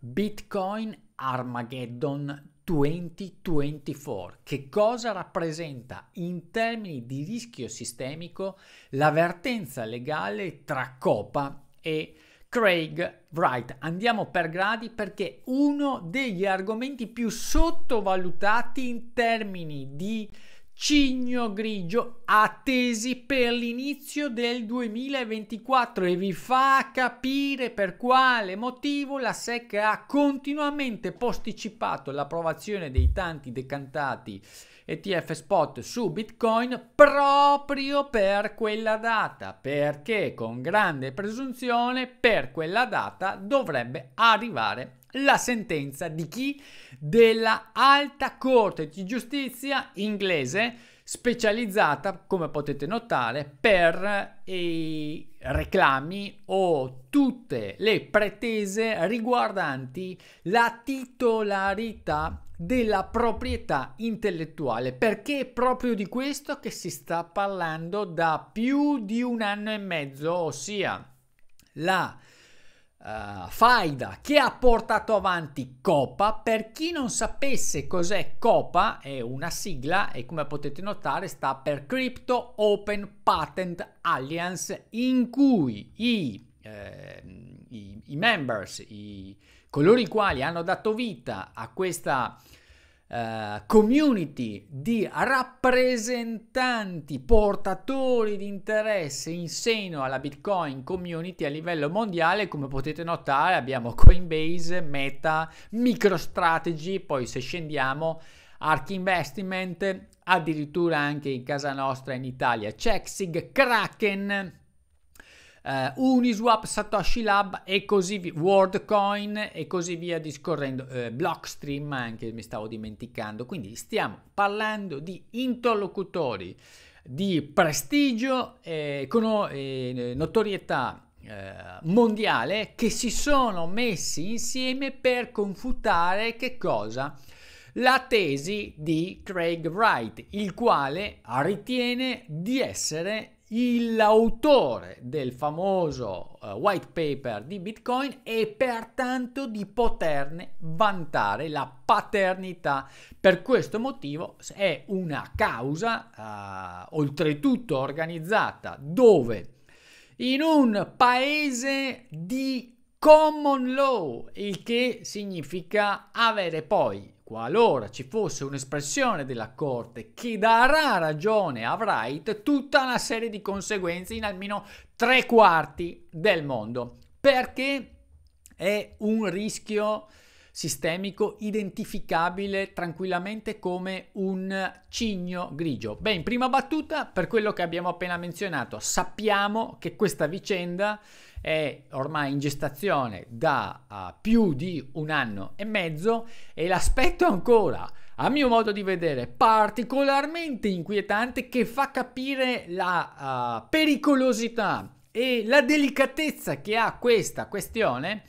Bitcoin Armageddon 2024. Che cosa rappresenta in termini di rischio sistemico l'avvertenza legale tra Copa e Craig Wright? Andiamo per gradi perché uno degli argomenti più sottovalutati in termini di cigno grigio attesi per l'inizio del 2024 e vi fa capire per quale motivo la SEC ha continuamente posticipato l'approvazione dei tanti decantati ETF spot su Bitcoin proprio per quella data, perché con grande presunzione per quella data dovrebbe arrivare la sentenza di chi? Della Alta Corte di Giustizia inglese specializzata, come potete notare, per i reclami o tutte le pretese riguardanti la titolarità della proprietà intellettuale perché è proprio di questo che si sta parlando da più di un anno e mezzo ossia la uh, Faida che ha portato avanti Coppa. Per chi non sapesse cos'è Coppa, è una sigla e come potete notare sta per Crypto Open Patent Alliance in cui i, eh, i, i members, i, coloro i quali hanno dato vita a questa eh, community di rappresentanti portatori di interesse in seno alla Bitcoin community a livello mondiale, come potete notare abbiamo Coinbase, Meta, MicroStrategy, poi se scendiamo Ark Investment, addirittura anche in casa nostra in Italia, Chexig, Kraken, eh, Uniswap, Satoshi Lab e così via, WorldCoin e così via discorrendo, eh, Blockstream anche mi stavo dimenticando, quindi stiamo parlando di interlocutori di prestigio, eh, con, eh, notorietà mondiale che si sono messi insieme per confutare che cosa? La tesi di Craig Wright, il quale ritiene di essere l'autore del famoso uh, white paper di Bitcoin e pertanto di poterne vantare la paternità. Per questo motivo è una causa uh, oltretutto organizzata dove in un paese di common law, il che significa avere poi Qualora ci fosse un'espressione della Corte che darà ragione a Wright, tutta una serie di conseguenze in almeno tre quarti del mondo, perché è un rischio sistemico identificabile tranquillamente come un cigno grigio. Beh, in prima battuta, per quello che abbiamo appena menzionato, sappiamo che questa vicenda è ormai in gestazione da uh, più di un anno e mezzo e l'aspetto ancora a mio modo di vedere, particolarmente inquietante che fa capire la uh, pericolosità e la delicatezza che ha questa questione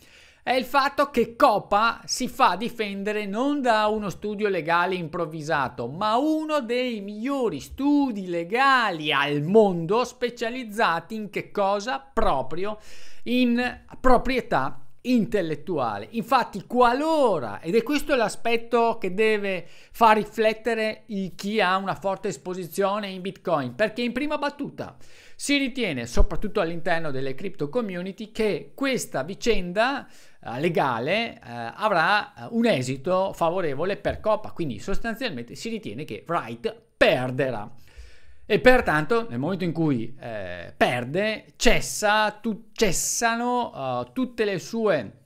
è il fatto che Coppa si fa difendere non da uno studio legale improvvisato, ma uno dei migliori studi legali al mondo specializzati in che cosa? Proprio in proprietà intellettuale. Infatti, qualora, ed è questo l'aspetto che deve far riflettere chi ha una forte esposizione in Bitcoin, perché in prima battuta si ritiene, soprattutto all'interno delle crypto community, che questa vicenda eh, legale eh, avrà eh, un esito favorevole per Coppa, quindi sostanzialmente si ritiene che Wright perderà. E pertanto nel momento in cui eh, perde, cessa, tu, cessano uh, tutte le sue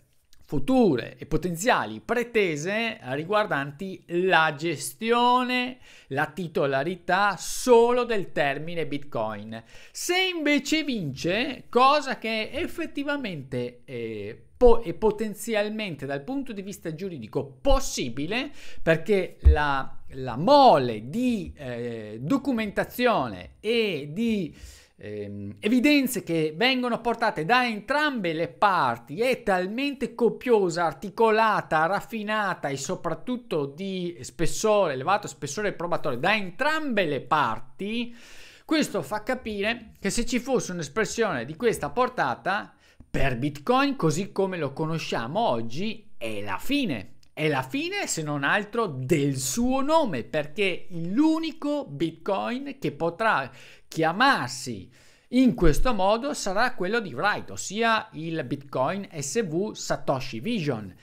future e potenziali pretese eh, riguardanti la gestione, la titolarità solo del termine Bitcoin. Se invece vince, cosa che effettivamente eh, è potenzialmente dal punto di vista giuridico possibile perché la, la mole di eh, documentazione e di ehm, evidenze che vengono portate da entrambe le parti è talmente copiosa, articolata, raffinata e soprattutto di spessore, elevato spessore probatorio da entrambe le parti, questo fa capire che se ci fosse un'espressione di questa portata, per Bitcoin così come lo conosciamo oggi, è la fine è la fine, se non altro, del suo nome, perché l'unico Bitcoin che potrà chiamarsi in questo modo sarà quello di Wright, ossia il Bitcoin SV Satoshi Vision.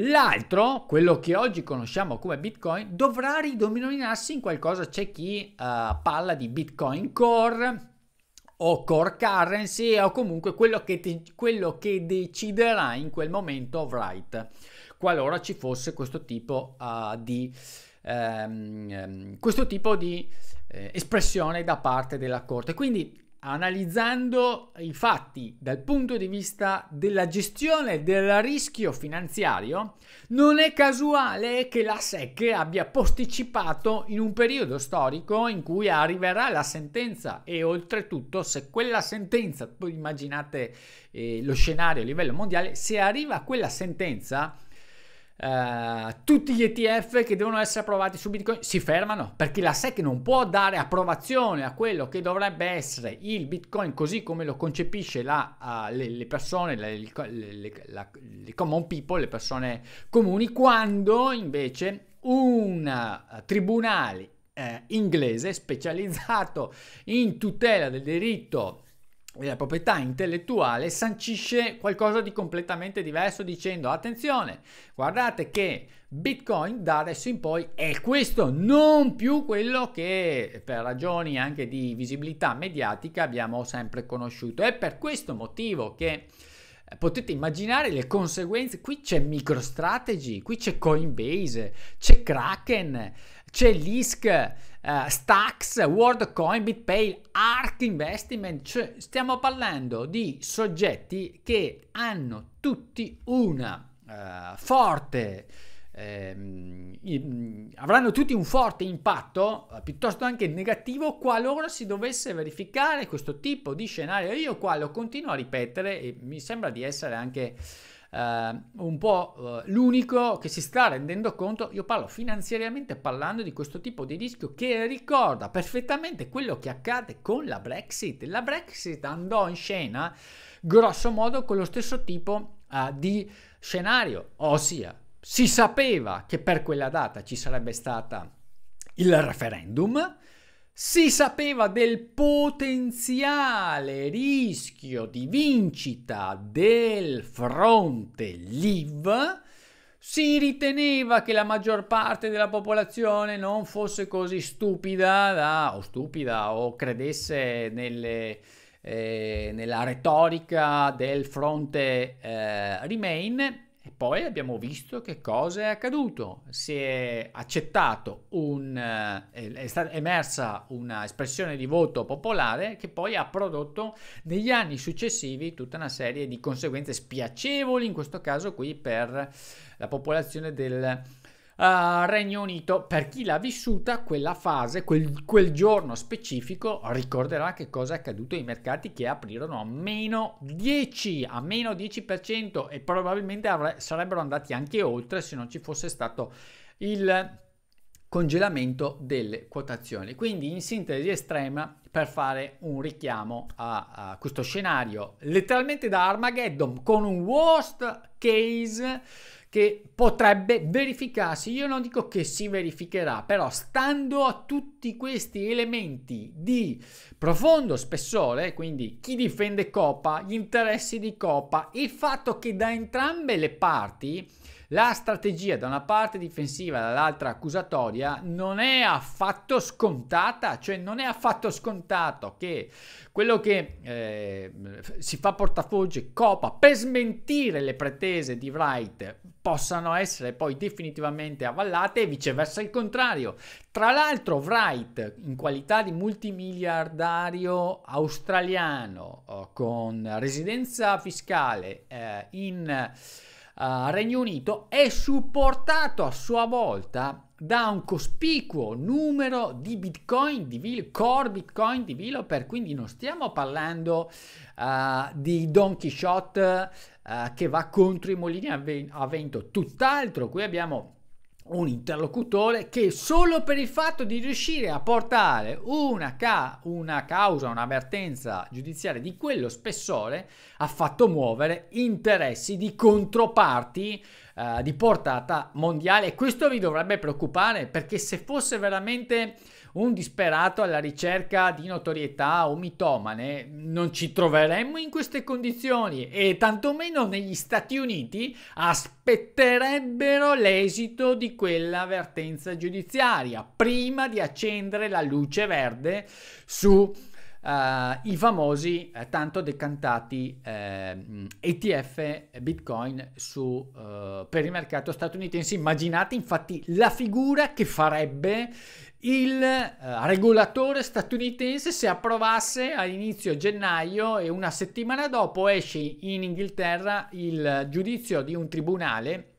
L'altro, quello che oggi conosciamo come Bitcoin, dovrà ridominarsi in qualcosa. C'è chi uh, parla di Bitcoin Core o Core Currency o comunque quello che, te- quello che deciderà in quel momento Wright qualora ci fosse questo tipo uh, di, ehm, ehm, questo tipo di eh, espressione da parte della Corte. Quindi analizzando i fatti dal punto di vista della gestione del rischio finanziario, non è casuale che la SEC abbia posticipato in un periodo storico in cui arriverà la sentenza e oltretutto se quella sentenza, poi immaginate eh, lo scenario a livello mondiale, se arriva quella sentenza Uh, tutti gli ETF che devono essere approvati su Bitcoin si fermano perché la SEC non può dare approvazione a quello che dovrebbe essere il Bitcoin così come lo concepisce la, uh, le, le, persone, le, le, la, le, common people, le persone comuni, quando invece un uh, tribunale inglese specializzato in tutela del diritto della proprietà intellettuale sancisce qualcosa di completamente diverso dicendo attenzione, guardate che Bitcoin da adesso in poi è questo, non più quello che per ragioni anche di visibilità mediatica abbiamo sempre conosciuto. È per questo motivo che eh, potete immaginare le conseguenze. Qui c'è MicroStrategy, qui c'è Coinbase, c'è Kraken, c'è Lisk, uh, Stax, WorldCoin, BitPay, Ark Investment. Cioè, stiamo parlando di soggetti che hanno tutti una uh, forte ehm, avranno tutti un forte impatto, eh, piuttosto anche negativo, qualora si dovesse verificare questo tipo di scenario. Io qua lo continuo a ripetere e mi sembra di essere anche... Uh, un po' eh, l'unico che si sta rendendo conto, io parlo finanziariamente parlando di questo tipo di rischio che ricorda perfettamente quello che accade con la Brexit. La Brexit andò in scena grosso modo con lo stesso tipo uh, di scenario, ossia si sapeva che per quella data ci sarebbe stato il referendum, si sapeva del potenziale rischio di vincita del fronte LIV, si riteneva che la maggior parte della popolazione non fosse così stupida da, o stupida o credesse nelle, eh, nella retorica del fronte eh, Remain e poi abbiamo visto che cosa è accaduto. Si è accettato un, eh, è stata emersa un'espressione di voto popolare che poi ha prodotto negli anni successivi tutta una serie di conseguenze spiacevoli, in questo caso qui per la popolazione del uh, Regno Unito. Per chi l'ha vissuta quella fase, quel, quel giorno specifico, ricorderà che cosa è accaduto ai mercati che aprirono a meno 10, a meno 10% e probabilmente avre- sarebbero andati anche oltre se non ci fosse stato il congelamento delle quotazioni. Quindi in sintesi estrema, per fare un richiamo a, a, questo scenario, letteralmente da Armageddon, con un worst case che potrebbe verificarsi. Io non dico che si verificherà, però stando a tutti questi elementi di profondo spessore, quindi chi difende Coppa, gli interessi di Coppa, il fatto che da entrambe le parti la strategia da una parte difensiva e dall'altra accusatoria non è affatto scontata, cioè non è affatto scontato che quello che eh, si fa portafogge Coppa per smentire le pretese di Wright possano essere poi definitivamente avvallate e viceversa il contrario. Tra l'altro Wright in qualità di multimiliardario australiano eh, con residenza fiscale eh, in Uh, Regno Unito è supportato a sua volta da un cospicuo numero di bitcoin di core bitcoin developer quindi non stiamo parlando uh, di Don Quixote eh, che va contro i mulini a vento, tutt'altro. Qui abbiamo un interlocutore che solo per il fatto di riuscire a portare una, ca- una causa, un'avvertenza giudiziaria di quello spessore ha fatto muovere interessi di controparti eh, di portata mondiale e questo vi dovrebbe preoccupare perché se fosse veramente un disperato alla ricerca di notorietà o mitomane, non ci troveremmo in queste condizioni e tantomeno negli Stati Uniti aspetterebbero l'esito di quell'avvertenza giudiziaria prima di accendere la luce verde su Uh, i famosi eh, tanto decantati eh, ETF Bitcoin su, uh, per il mercato statunitense. Immaginate infatti la figura che farebbe il eh, regolatore statunitense se approvasse all'inizio gennaio e una settimana dopo esce in Inghilterra il giudizio di un tribunale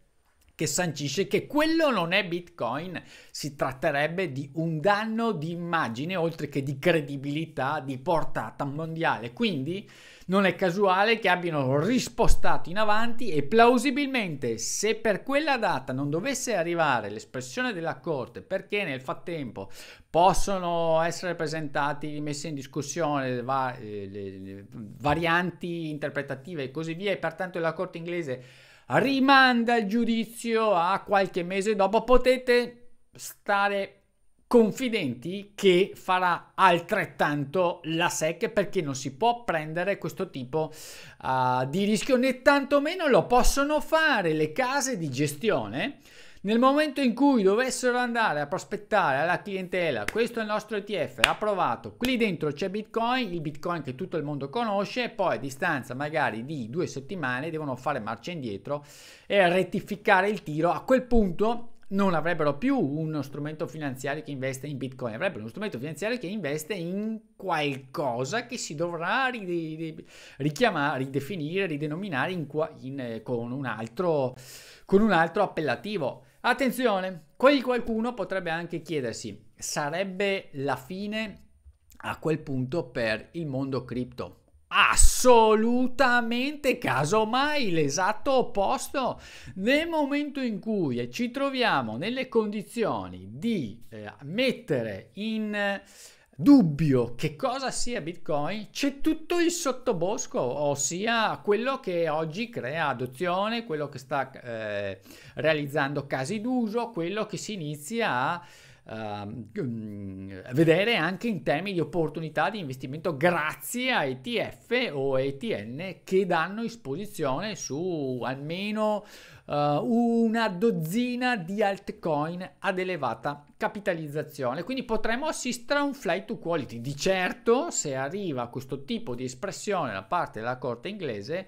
che sancisce che quello non è Bitcoin, si tratterebbe di un danno di immagine oltre che di credibilità di portata mondiale. Quindi non è casuale che abbiano rispostato in avanti e plausibilmente se per quella data non dovesse arrivare l'espressione della Corte perché nel frattempo possono essere presentati, messe in discussione le, va- eh, le varianti interpretative e così via e pertanto la Corte inglese rimanda il giudizio a qualche mese dopo, potete stare confidenti che farà altrettanto la SEC perché non si può prendere questo tipo uh, di rischio né tantomeno lo possono fare le case di gestione nel momento in cui dovessero andare a prospettare alla clientela, questo è il nostro ETF, approvato, qui dentro c'è Bitcoin, il Bitcoin che tutto il mondo conosce, poi a distanza magari di due settimane devono fare marcia indietro e rettificare il tiro. A quel punto non avrebbero più uno strumento finanziario che investe in Bitcoin, avrebbero uno strumento finanziario che investe in qualcosa che si dovrà richiamare, ridefinire, ridenominare in, in, eh, con, un altro, con un altro appellativo. Attenzione, qui qualcuno potrebbe anche chiedersi, sarebbe la fine a quel punto per il mondo cripto? Assolutamente casomai l'esatto opposto. Nel momento in cui ci troviamo nelle condizioni di eh, mettere in... Eh, dubbio che cosa sia Bitcoin, c'è tutto il sottobosco, ossia quello che oggi crea adozione, quello che sta eh, realizzando casi d'uso, quello che si inizia a Uh, vedere anche in termini di opportunità di investimento grazie a ETF o ETN che danno esposizione su almeno uh, una dozzina di altcoin ad elevata capitalizzazione. Quindi potremmo assistere a un flight to quality. Di certo, se arriva questo tipo di espressione da parte della corte inglese,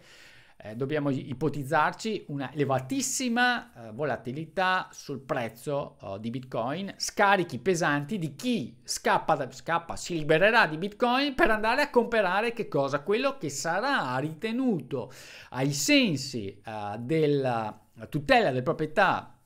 eh, dobbiamo ipotizzarci una elevatissima eh, volatilità sul prezzo eh, di Bitcoin, scarichi pesanti di chi scappa, da, scappa, si libererà di Bitcoin per andare a comprare che cosa? Quello che sarà ritenuto ai sensi eh, della tutela della proprietà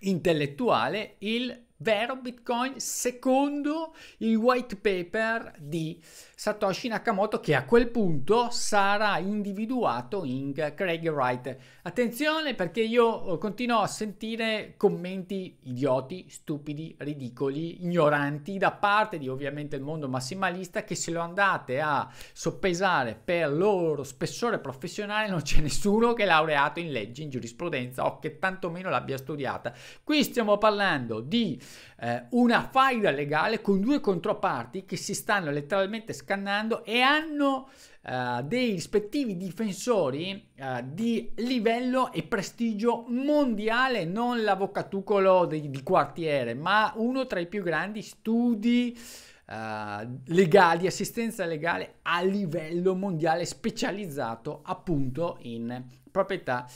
intellettuale il vero Bitcoin secondo il white paper di Satoshi Nakamoto che a quel punto sarà individuato in Craig Wright. Attenzione perché io continuo a sentire commenti idioti, stupidi, ridicoli, ignoranti da parte di ovviamente il mondo massimalista che se lo andate a soppesare per loro spessore professionale non c'è nessuno che è laureato in legge, in giurisprudenza o che tantomeno l'abbia studiata. Qui stiamo parlando di eh, una faida legale con due controparti che si stanno letteralmente scannando e hanno eh, dei rispettivi difensori eh, di livello e prestigio mondiale, non l'avvocatucolo di, di quartiere, ma uno tra i più grandi studi. Uh, legali, assistenza legale a livello mondiale specializzato appunto in proprietà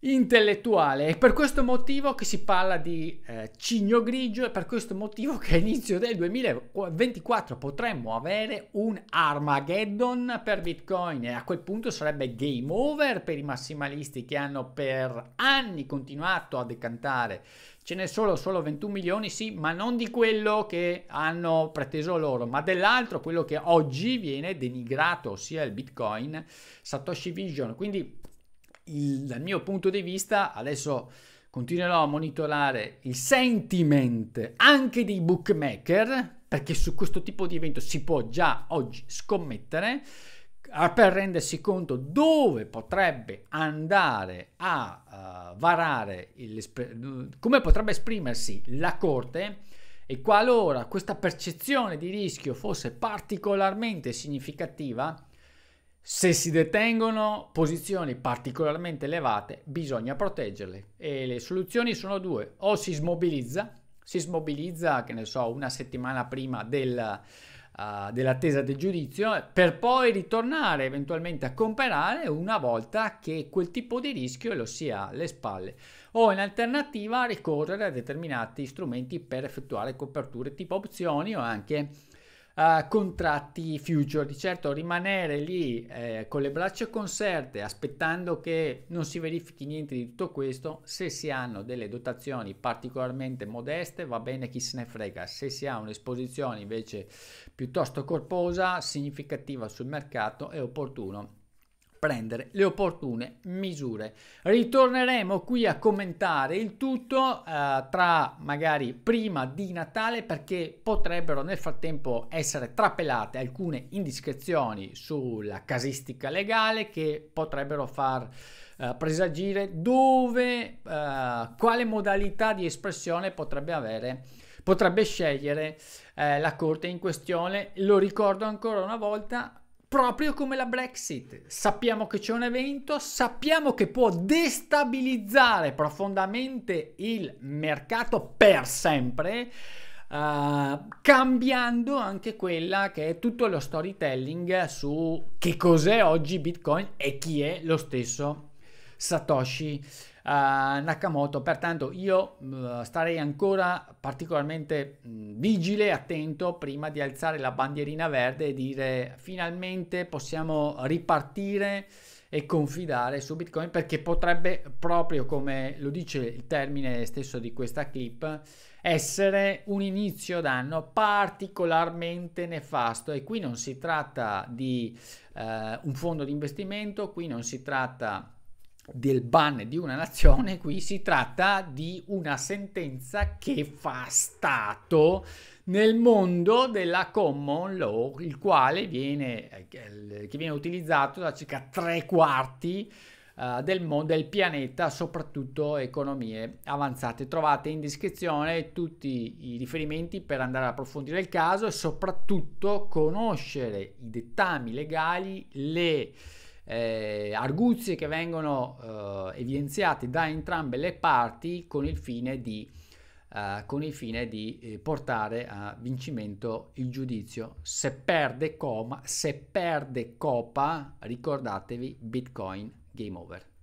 intellettuale. È per questo motivo che si parla di eh, cigno grigio è per questo motivo che all'inizio del 2024 potremmo avere un Armageddon per Bitcoin e a quel punto sarebbe game over per i massimalisti che hanno per anni continuato a decantare. Ce n'è sono solo 21 milioni, sì, ma non di quello che hanno preteso loro, ma dell'altro, quello che oggi viene denigrato, ossia il Bitcoin Satoshi Vision. Quindi il, dal mio punto di vista, adesso continuerò a monitorare il sentiment anche dei bookmaker, perché su questo tipo di evento si può già oggi scommettere, per rendersi conto dove potrebbe andare a uh, varare, come potrebbe esprimersi la Corte e qualora questa percezione di rischio fosse particolarmente significativa, se si detengono posizioni particolarmente elevate bisogna proteggerle e le soluzioni sono due, o si smobilizza, si smobilizza che ne so una settimana prima del, uh, dell'attesa del giudizio per poi ritornare eventualmente a comprare una volta che quel tipo di rischio lo si ha alle spalle o in alternativa ricorrere a determinati strumenti per effettuare coperture tipo opzioni o anche uh, contratti future. Di certo rimanere lì eh, con le braccia conserte aspettando che non si verifichi niente di tutto questo, se si hanno delle dotazioni particolarmente modeste va bene chi se ne frega, se si ha un'esposizione invece piuttosto corposa, significativa sul mercato è opportuno prendere le opportune misure. Ritorneremo qui a commentare il tutto eh, tra magari prima di Natale perché potrebbero nel frattempo essere trapelate alcune indiscrezioni sulla casistica legale che potrebbero far eh, presagire dove eh, quale modalità di espressione potrebbe avere potrebbe scegliere eh, la corte in questione lo ricordo ancora una volta proprio come la Brexit. Sappiamo che c'è un evento, sappiamo che può destabilizzare profondamente il mercato per sempre. Uh, cambiando anche quella che è tutto lo storytelling su che cos'è oggi Bitcoin e chi è lo stesso Satoshi uh, Nakamoto. Pertanto io uh, starei ancora particolarmente mh, mm, vigile e attento prima di alzare la bandierina verde e dire finalmente possiamo ripartire e confidare su Bitcoin perché potrebbe proprio come lo dice il termine stesso di questa clip essere un inizio d'anno particolarmente nefasto e qui non si tratta di eh, un fondo di investimento, qui non si tratta del ban di una nazione, qui si tratta di una sentenza che fa stato nel mondo della common law, il quale viene, eh, che viene utilizzato da circa tre quarti uh, del, mondo, del pianeta, soprattutto economie avanzate. Trovate in descrizione tutti i riferimenti per andare a approfondire il caso e soprattutto conoscere i dettami legali, le eh, arguzie che vengono eh, evidenziate da entrambe le parti con il fine di, eh, il fine di eh, portare a vincimento il giudizio. Se perde, coma, se perde Copa, ricordatevi Bitcoin Game Over.